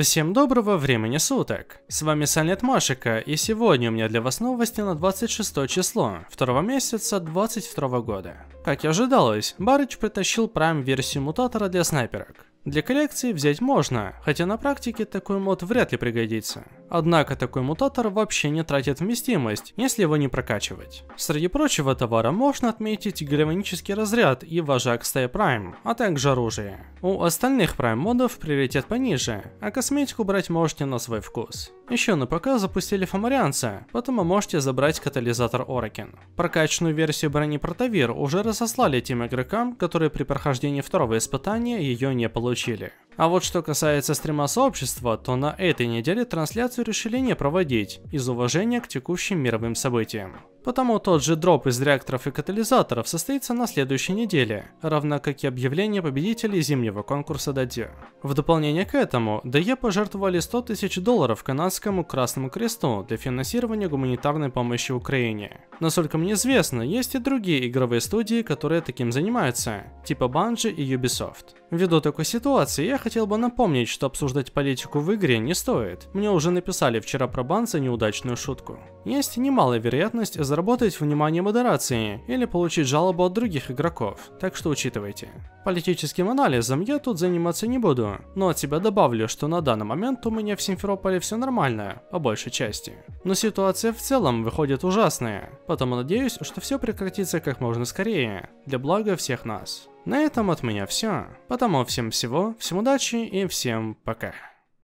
Всем доброго времени суток! С вами Санет Машика, и сегодня у меня для вас новости на 26 число, 2 месяца 22 года. Как и ожидалось, Барыч притащил прайм-версию мутатора для снайперок. Для коллекции взять можно, хотя на практике такой мод вряд ли пригодится. Однако такой мутатор вообще не тратит вместимость, если его не прокачивать. Среди прочего товара можно отметить гармонический разряд и вожак стая прайм, а также оружие. У остальных прайм модов приоритет пониже, а косметику брать можете на свой вкус. Еще на ПК запустили фомарианца, поэтому можете забрать катализатор Оракен. Прокачанную версию брони Протовир уже разослали тем игрокам, которые при прохождении второго испытания ее не получили. А вот что касается стрима сообщества, то на этой неделе трансляцию решили не проводить из уважения к текущим мировым событиям. Потому тот же дроп из реакторов и катализаторов состоится на следующей неделе, равно как и объявление победителей зимнего конкурса Даде. В дополнение к этому, ДЕ пожертвовали 100 тысяч долларов канадскому Красному Кресту для финансирования гуманитарной помощи Украине. Насколько мне известно, есть и другие игровые студии, которые таким занимаются, типа Bungie и Ubisoft. Ввиду такой ситуации, я хотел бы напомнить, что обсуждать политику в игре не стоит. Мне уже написали вчера про Банца неудачную шутку есть немалая вероятность заработать внимание модерации или получить жалобу от других игроков, так что учитывайте. Политическим анализом я тут заниматься не буду, но от себя добавлю, что на данный момент у меня в Симферополе все нормально, по большей части. Но ситуация в целом выходит ужасная, потому надеюсь, что все прекратится как можно скорее, для блага всех нас. На этом от меня все, потому всем всего, всем удачи и всем пока.